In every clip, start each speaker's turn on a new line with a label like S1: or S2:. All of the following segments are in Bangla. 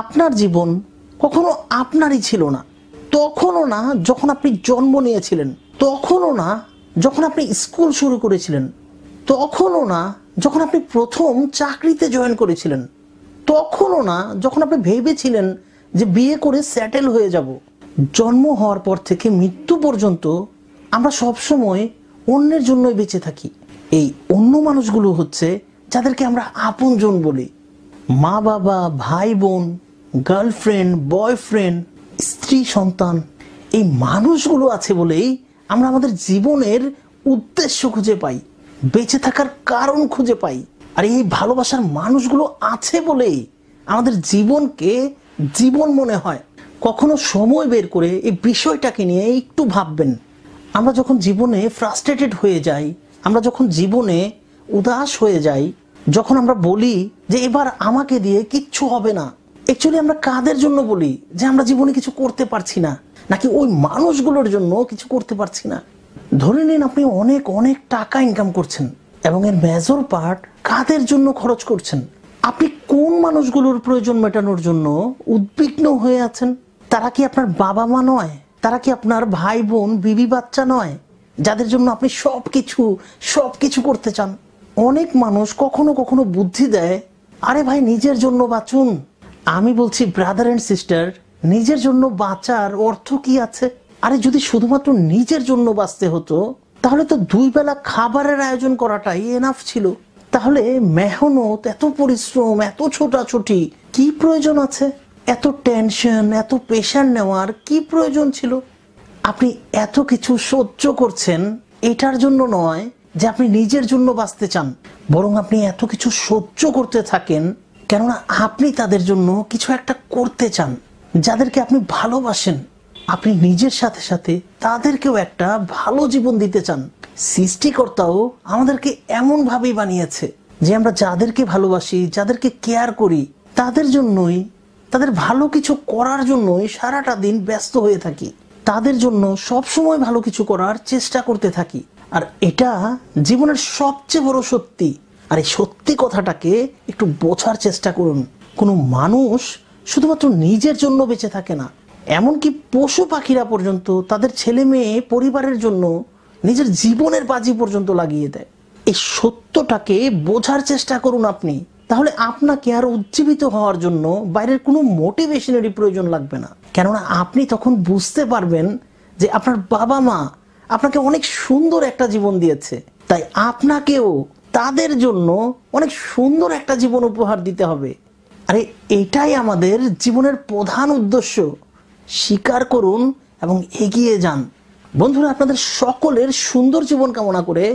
S1: আপনার জীবন কখনো আপনারই ছিল না তখনও না যখন আপনি জন্ম নিয়েছিলেন তখনও না যখন আপনি স্কুল শুরু করেছিলেন তখনও না যখন আপনি প্রথম চাকরিতে জয়েন করেছিলেন তখনও না যখন আপনি ভেবেছিলেন যে বিয়ে করে স্যাটেল হয়ে যাব জন্ম হওয়ার পর থেকে মৃত্যু পর্যন্ত আমরা সবসময় অন্যের জন্যই বেঁচে থাকি এই অন্য মানুষগুলো হচ্ছে যাদেরকে আমরা আপনজন বলি মা বাবা ভাই বোন গার্লফ্রেন্ড বয়ফ্রেন্ড স্ত্রী সন্তান এই মানুষগুলো আছে বলেই আমরা আমাদের জীবনের উদ্দেশ্য খুঁজে পাই বেঁচে থাকার কারণ খুঁজে পাই আর এই ভালোবাসার মানুষগুলো আছে বলেই আমাদের জীবনকে জীবন মনে হয় কখনো সময় বের করে এই বিষয়টাকে নিয়ে একটু ভাববেন আমরা যখন জীবনে ফ্রাস্ট্রেটেড হয়ে যাই আমরা যখন জীবনে উদাস হয়ে যাই যখন আমরা বলি যে এবার আমাকে দিয়ে কিচ্ছু হবে না অ্যাকচুয়ালি আমরা কাদের জন্য বলি যে আমরা জীবনে কিছু করতে পারছি না নাকি ওই মানুষগুলোর জন্য কিছু করতে পারছি না ধরে নিন আপনি অনেক অনেক টাকা ইনকাম করছেন এবং এর মেজর পার্ট কাদের জন্য খরচ করছেন আপনি কোন মানুষগুলোর প্রয়োজন মেটানোর জন্য উদ্বিগ্ন হয়ে আছেন তারা কি আপনার বাবা মা নয় তারা কি আপনার ভাই বোন বিবি বাচ্চা নয় যাদের জন্য আপনি সব কিছু সব কিছু করতে চান অনেক মানুষ কখনো কখনো বুদ্ধি দেয় আরে ভাই নিজের জন্য বাঁচুন আমি বলছি ব্রাদার অ্যান্ড সিস্টার নিজের জন্য বাঁচার অর্থ কি আছে আরে যদি শুধুমাত্র নিজের জন্য বাঁচতে হতো তাহলে তো দুই বেলা খাবারের আয়োজন করাটাই এনাফ ছিল তাহলে মেহনত এত পরিশ্রম এত ছোটাছুটি কি প্রয়োজন আছে এত টেনশন এত প্রেশার নেওয়ার কি প্রয়োজন ছিল আপনি এত কিছু সহ্য করছেন এটার জন্য নয় যে আপনি নিজের জন্য বাঁচতে চান বরং আপনি এত কিছু সহ্য করতে থাকেন কেননা আপনি তাদের জন্য কিছু একটা করতে চান যাদেরকে আপনি ভালোবাসেন আপনি নিজের সাথে সাথে তাদেরকেও একটা ভালো জীবন দিতে চান সৃষ্টিকর্তাও আমাদেরকে এমনভাবেই বানিয়েছে যে আমরা যাদেরকে ভালোবাসি যাদেরকে কেয়ার করি তাদের জন্যই তাদের ভালো কিছু করার জন্যই সারাটা দিন ব্যস্ত হয়ে থাকি তাদের জন্য সবসময় ভালো কিছু করার চেষ্টা করতে থাকি আর এটা জীবনের সবচেয়ে বড় সত্যি আর এই সত্যি কথাটাকে একটু বোঝার চেষ্টা করুন কোনো মানুষ শুধুমাত্র নিজের জন্য বেঁচে থাকে না এমনকি পশু পাখিরা পর্যন্ত তাদের ছেলে মেয়ে পরিবারের জন্য নিজের জীবনের বাজি পর্যন্ত লাগিয়ে দেয় এই সত্যটাকে বোঝার চেষ্টা করুন আপনি তাহলে আপনাকে আরো উজ্জীবিত হওয়ার জন্য বাইরের কোনো মোটিভেশনেরই প্রয়োজন লাগবে না কেননা আপনি তখন বুঝতে পারবেন যে আপনার বাবা মা আপনাকে অনেক সুন্দর একটা জীবন দিয়েছে তাই আপনাকেও তাদের জন্য অনেক সুন্দর একটা জীবন উপহার দিতে হবে আরে এটাই আমাদের জীবনের প্রধান উদ্দেশ্য স্বীকার করুন এবং এগিয়ে যান বন্ধুরা আপনাদের সকলের সুন্দর জীবন কামনা করে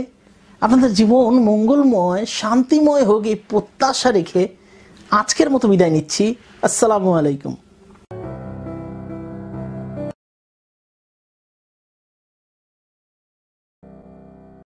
S1: আপনাদের জীবন মঙ্গলময় শান্তিময় হোক এই প্রত্যাশা রেখে আজকের মতো বিদায় নিচ্ছি আসসালামু আলাইকুম